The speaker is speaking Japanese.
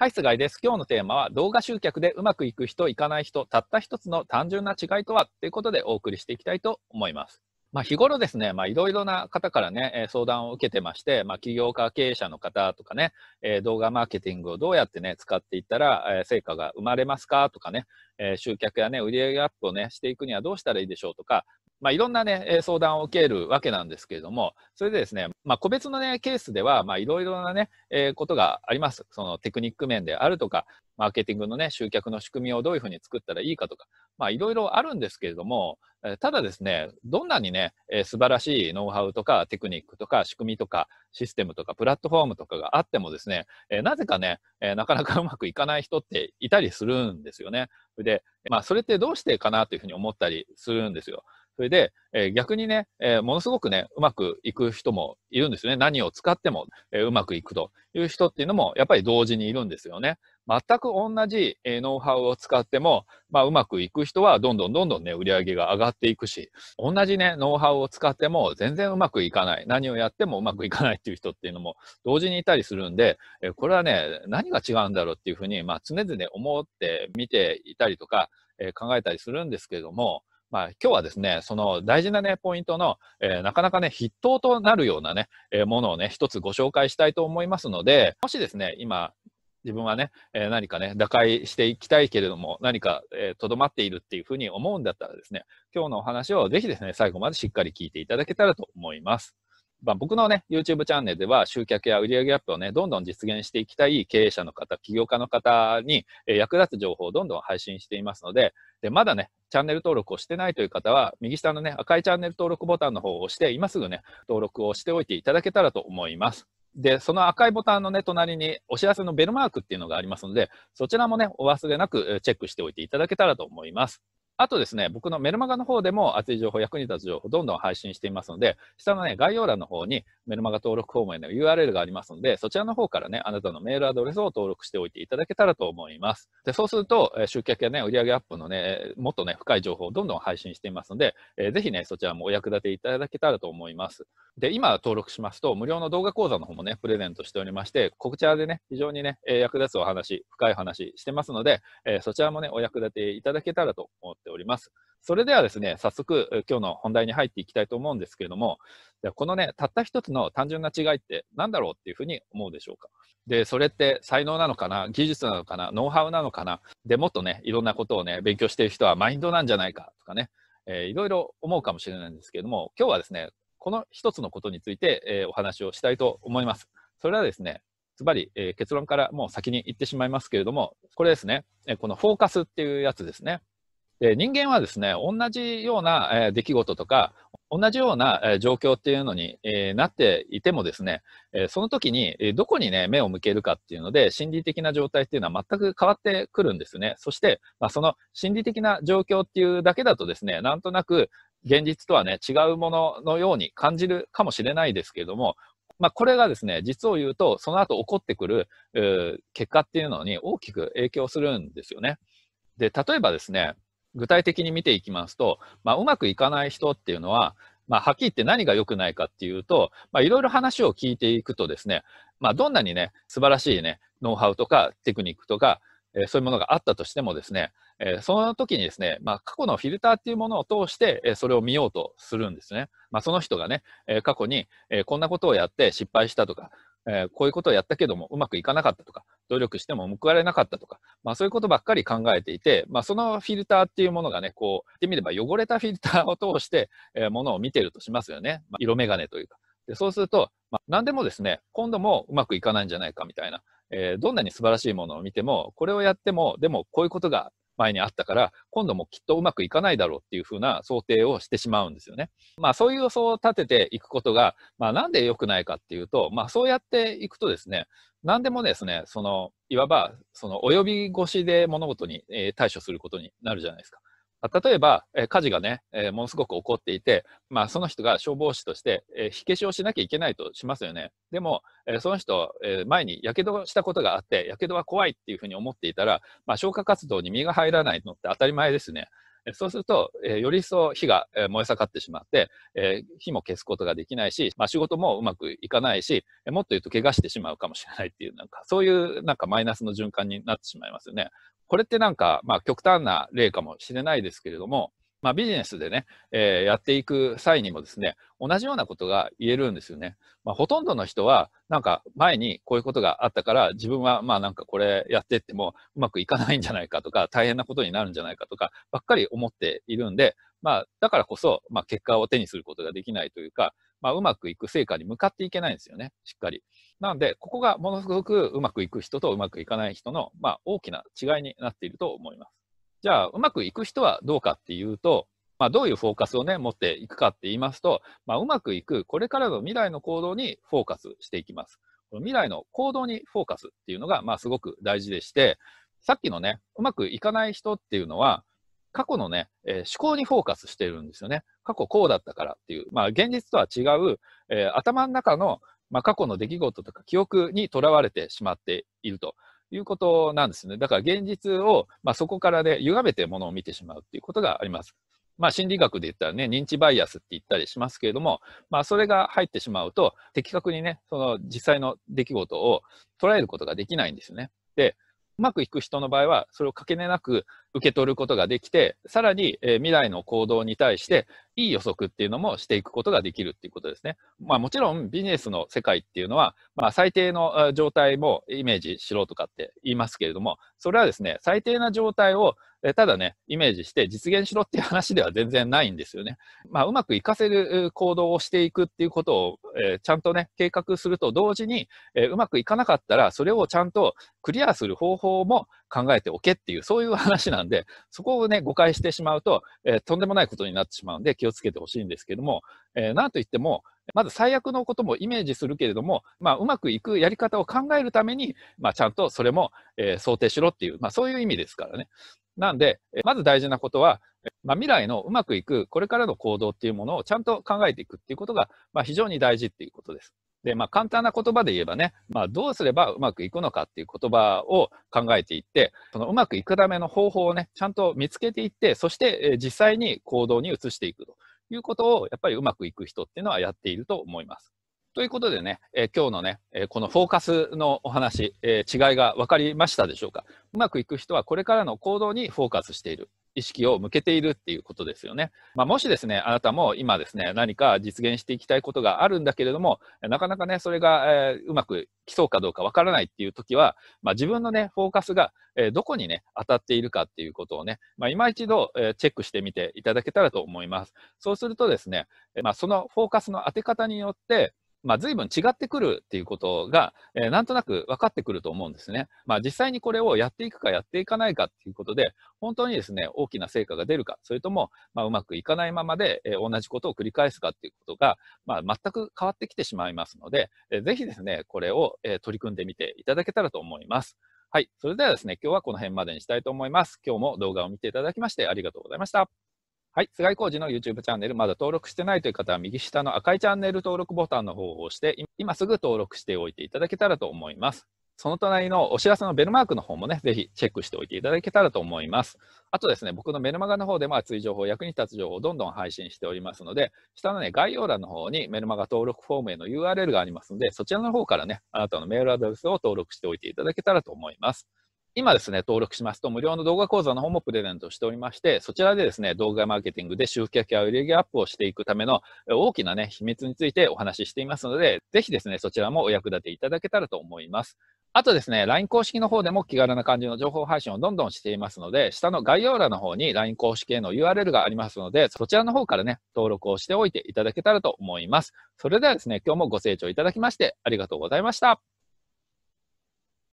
はい、菅井です。今日のテーマは動画集客でうまくいく人、いかない人、たった一つの単純な違いとはということでお送りしていきたいと思います。まあ、日頃ですね、まあ、いろいろな方からね、え相談を受けてまして、まあ、起業家経営者の方とかね、え動画マーケティングをどうやってね、使っていったら、え成果が生まれますかとかね、え集客やね、売上アップをね、していくにはどうしたらいいでしょうとか、まあ、いろんなね、相談を受けるわけなんですけれども、それでですね、まあ、個別のね、ケースでは、まあ、いろいろなね、えー、ことがあります。そのテクニック面であるとか、マーケティングのね、集客の仕組みをどういうふうに作ったらいいかとか、まあ、いろいろあるんですけれども、ただですね、どんなにね、えー、素晴らしいノウハウとか、テクニックとか、仕組みとか、システムとか、プラットフォームとかがあってもですね、えー、なぜかね、えー、なかなか うまくいかない人っていたりするんですよね。で、まあ、それってどうしてかなというふうに思ったりするんですよ。それで、え逆にね、えものすごくね、うまくいく人もいるんですよね。何を使っても、えうまくいくという人っていうのも、やっぱり同時にいるんですよね。全く同じ、えノウハウを使っても、まあ、うまくいく人はどんどんどんどんね、売り上げが上がっていくし、同じね、ノウハウを使っても全然うまくいかない。何をやってもうまくいかないっていう人っていうのも同時にいたりするんで、えこれはね、何が違うんだろうっていうふうに、まあ、常々思って見ていたりとか、え考えたりするんですけれども、まあ、今日はですね、その大事なね、ポイントの、えー、なかなかね、筆頭となるようなね、えー、ものをね、一つご紹介したいと思いますので、もしですね、今、自分はね、えー、何かね、打開していきたいけれども、何かとど、えー、まっているっていうふうに思うんだったらですね、今日のお話をぜひですね、最後までしっかり聞いていただけたらと思います。まあ、僕のね、YouTube チャンネルでは集客や売上アップをね、どんどん実現していきたい経営者の方、起業家の方に役立つ情報をどんどん配信していますので、でまだね、チャンネル登録をしてないという方は、右下のね、赤いチャンネル登録ボタンの方を押して、今すぐね、登録をしておいていただけたらと思います。で、その赤いボタンのね、隣にお知らせのベルマークっていうのがありますので、そちらもね、お忘れなくチェックしておいていただけたらと思います。あとですね、僕のメルマガの方でも熱い情報、役に立つ情報、どんどん配信していますので、下のね、概要欄の方にメルマガ登録フォームへの URL がありますので、そちらの方からね、あなたのメールアドレスを登録しておいていただけたらと思います。で、そうすると、え集客やね、売上アップのね、もっとね、深い情報をどんどん配信していますので、えー、ぜひね、そちらもお役立ていただけたらと思います。で、今登録しますと、無料の動画講座の方もね、プレゼントしておりまして、こちらでね、非常にね、役立つお話、深い話してますので、えー、そちらもね、お役立ていただけたらと思ってております。それではですね、早速、今日の本題に入っていきたいと思うんですけれども、このね、たった一つの単純な違いって何だろうっていうふうに思うでしょうか。で、それって才能なのかな、技術なのかな、ノウハウなのかな、でもっとね、いろんなことをね、勉強している人はマインドなんじゃないかとかね、えー、いろいろ思うかもしれないんですけれども、今日はですね、この一つのことについて、えー、お話をしたいと思います。それはですね、つまり、えー、結論からもう先に言ってしまいますけれども、これですね、えこのフォーカスっていうやつですね。で人間はですね、同じような、え出来事とか、同じような、え状況っていうのに、えなっていてもですね、えその時に、えどこにね、目を向けるかっていうので、心理的な状態っていうのは全く変わってくるんですね。そして、まあ、その心理的な状況っていうだけだとですね、なんとなく現実とはね、違うもののように感じるかもしれないですけれども、まあ、これがですね、実を言うと、その後起こってくる、え結果っていうのに大きく影響するんですよね。で、例えばですね、具体的に見ていきますと、まあ、うまくいかない人っていうのは、まあ、はっきり言って何が良くないかっていうと、まあ、いろいろ話を聞いていくとですね、まあ、どんなにね、素晴らしいね、ノウハウとかテクニックとか、えー、そういうものがあったとしてもですね、えー、その時にですね、まあ、過去のフィルターっていうものを通して、えー、それを見ようとするんですね。まあ、その人がね、え過去に、えこんなことをやって失敗したとか、えー、こういうことをやったけどもうまくいかなかったとか、努力しても報われなかったとか、まあそういうことばっかり考えていて、まあそのフィルターっていうものがね、こう、言ってみれば汚れたフィルターを通して、えー、ものを見てるとしますよね。まあ、色眼鏡というか。でそうすると、まあ、何でもですね、今度もうまくいかないんじゃないかみたいな、えー、どんなに素晴らしいものを見ても、これをやっても、でもこういうことが前にあったから、今度もきっとうまくいかないだろうっていうふうな想定をしてしまうんですよね。まあそういう予想を立てていくことが、まあなんで良くないかっていうと、まあそうやっていくとですね、何でもですね、その、いわば、その、及び腰で物事に、えー、対処することになるじゃないですか。例えば、え火事がね、えものすごく起こっていて、まあ、その人が消防士として、え火消しをしなきゃいけないとしますよね。でも、えその人、え前に火傷したことがあって、火傷は怖いっていうふうに思っていたら、まあ、消火活動に身が入らないのって当たり前ですね。そうすると、えより一層火が燃え盛ってしまって、え火も消すことができないし、まあ、仕事もうまくいかないし、もっと言うと怪我してしまうかもしれないっていう、なんかそういうなんかマイナスの循環になってしまいますよね。これってなんか、まあ極端な例かもしれないですけれども、まあ、ビジネスでね、えー、やっていく際にもですね、同じようなことが言えるんですよね。まあ、ほとんどの人は、なんか前にこういうことがあったから、自分はまあなんかこれやってってもうまくいかないんじゃないかとか、大変なことになるんじゃないかとか、ばっかり思っているんで、まあ、だからこそ、まあ、結果を手にすることができないというか、まあ、うまくいく成果に向かっていけないんですよね、しっかり。なので、ここがものすごくうまくいく人とうまくいかない人の、まあ、大きな違いになっていると思います。じゃあ、うまくいく人はどうかっていうと、まあ、どういうフォーカスをね、持っていくかって言いますと、まあ、うまくいく、これからの未来の行動にフォーカスしていきます。この未来の行動にフォーカスっていうのが、まあ、すごく大事でして、さっきのね、うまくいかない人っていうのは、過去のね、えー、思考にフォーカスしてるんですよね。過去こうだったからっていう、まあ、現実とは違う、えー、頭の中の、まあ、過去の出来事とか記憶にとらわれてしまっていると。いうことなんですね。だから現実を、まあ、そこからね、歪めてものを見てしまうっていうことがあります。まあ、心理学で言ったらね、認知バイアスって言ったりしますけれども、まあ、それが入ってしまうと、的確にね、その実際の出来事を捉えることができないんですね。で、うまくいく人の場合は、それをかけねなく受け取ることができて、さらに、え未来の行動に対して、いい予測っていうのもしていくことができるっていうことですね。まあもちろんビジネスの世界っていうのは、まあ最低の状態もイメージしろとかって言いますけれども、それはですね、最低な状態をえただね、イメージして実現しろっていう話では全然ないんですよね。まあ、うまくいかせる行動をしていくっていうことを、えちゃんとね、計画すると同時に、えうまくいかなかったら、それをちゃんとクリアする方法も考えておけっていう、そういう話なんで、そこをね、誤解してしまうと、えとんでもないことになってしまうんで気をつけてほしいんですけども、えー、なんといっても、まず最悪のこともイメージするけれども、まあ、うまくいくやり方を考えるために、まあ、ちゃんとそれも、えー、想定しろっていう、まあ、そういう意味ですからね。なんで、まず大事なことは、まあ、未来のうまくいく、これからの行動っていうものをちゃんと考えていくっていうことが、まあ、非常に大事っていうことです。で、まあ、簡単な言葉で言えばね、まあ、どうすればうまくいくのかっていう言葉を考えていって、そのうまくいくための方法をね、ちゃんと見つけていって、そして実際に行動に移していくということを、やっぱりうまくいく人っていうのはやっていると思います。ということでね、えー、今日のね、えー、このフォーカスのお話、えー、違いが分かりましたでしょうか。うまくいく人はこれからの行動にフォーカスしている。意識を向けているっていうことですよね。まあ、もしですね、あなたも今ですね、何か実現していきたいことがあるんだけれども、なかなかね、それが、えうまくきそうかどうかわからないっていう時は、まあ、自分のね、フォーカスが、えどこにね、当たっているかっていうことをね、まあ、今一度、えチェックしてみていただけたらと思います。そうするとですね、まあ、そのフォーカスの当て方によって、まあ、随分違ってくるっていうことが、えー、なんとなく分かってくると思うんですね。まあ、実際にこれをやっていくかやっていかないかっていうことで、本当にですね、大きな成果が出るか、それとも、まあ、うまくいかないままで、えー、同じことを繰り返すかっていうことが、まあ、全く変わってきてしまいますので、えー、ぜひですね、これを、え取り組んでみていただけたらと思います。はい。それではですね、今日はこの辺までにしたいと思います。今日も動画を見ていただきましてありがとうございました。はい、菅井浩二の YouTube チャンネル、まだ登録してないという方は、右下の赤いチャンネル登録ボタンの方を押して、今すぐ登録しておいていただけたらと思います。その隣のお知らせのベルマークの方もね、ぜひチェックしておいていただけたらと思います。あとですね、僕のメルマガの方でも熱い情報、役に立つ情報をどんどん配信しておりますので、下のね、概要欄の方にメルマガ登録フォームへの URL がありますので、そちらの方からね、あなたのメールアドレスを登録しておいていただけたらと思います。今ですね、登録しますと無料の動画講座の方もプレゼントしておりまして、そちらでですね、動画マーケティングで集客や売上アップをしていくための大きなね、秘密についてお話ししていますので、ぜひですね、そちらもお役立ていただけたらと思います。あとですね、LINE 公式の方でも気軽な感じの情報配信をどんどんしていますので、下の概要欄の方に LINE 公式への URL がありますので、そちらの方からね、登録をしておいていただけたらと思います。それではですね、今日もご清聴いただきましてありがとうございました。